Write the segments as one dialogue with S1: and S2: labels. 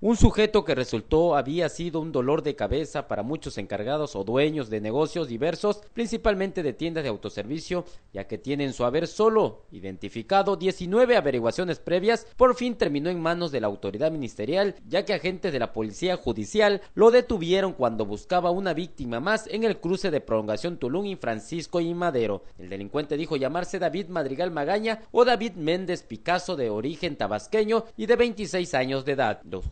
S1: Un sujeto que resultó había sido un dolor de cabeza para muchos encargados o dueños de negocios diversos, principalmente de tiendas de autoservicio, ya que tienen su haber solo identificado 19 averiguaciones previas, por fin terminó en manos de la autoridad ministerial, ya que agentes de la policía judicial lo detuvieron cuando buscaba una víctima más en el cruce de prolongación Tulum y Francisco y Madero. El delincuente dijo llamarse David Madrigal Magaña o David Méndez Picasso de origen tabasqueño y de 26 años de edad. Los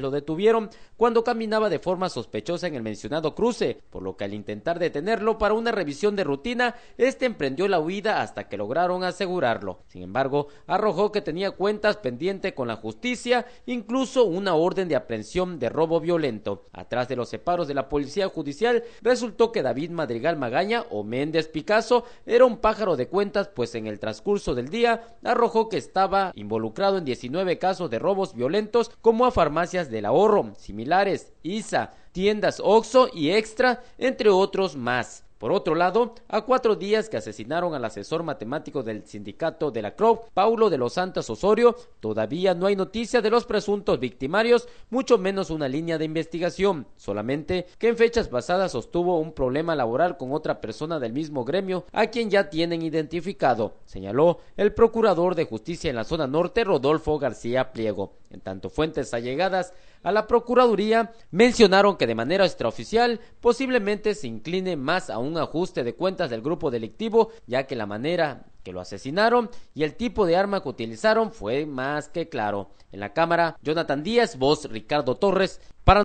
S1: lo detuvieron cuando caminaba de forma sospechosa en el mencionado cruce, por lo que al intentar detenerlo para una revisión de rutina, este emprendió la huida hasta que lograron asegurarlo. Sin embargo, arrojó que tenía cuentas pendientes con la justicia, incluso una orden de aprehensión de robo violento. Atrás de los separos de la policía judicial, resultó que David Madrigal Magaña o Méndez Picasso era un pájaro de cuentas, pues en el transcurso del día arrojó que estaba involucrado en 19 casos de robos violentos como a del ahorro, similares, ISA, tiendas OXO y Extra, entre otros más. Por otro lado, a cuatro días que asesinaron al asesor matemático del sindicato de la CROP, Paulo de los Santos Osorio, todavía no hay noticia de los presuntos victimarios, mucho menos una línea de investigación, solamente que en fechas pasadas sostuvo un problema laboral con otra persona del mismo gremio a quien ya tienen identificado, señaló el procurador de justicia en la zona norte, Rodolfo García Pliego. En tanto, fuentes allegadas a la Procuraduría mencionaron que de manera extraoficial posiblemente se incline más a un un ajuste de cuentas del grupo delictivo, ya que la manera que lo asesinaron y el tipo de arma que utilizaron fue más que claro. En la cámara, Jonathan Díaz, voz Ricardo Torres, para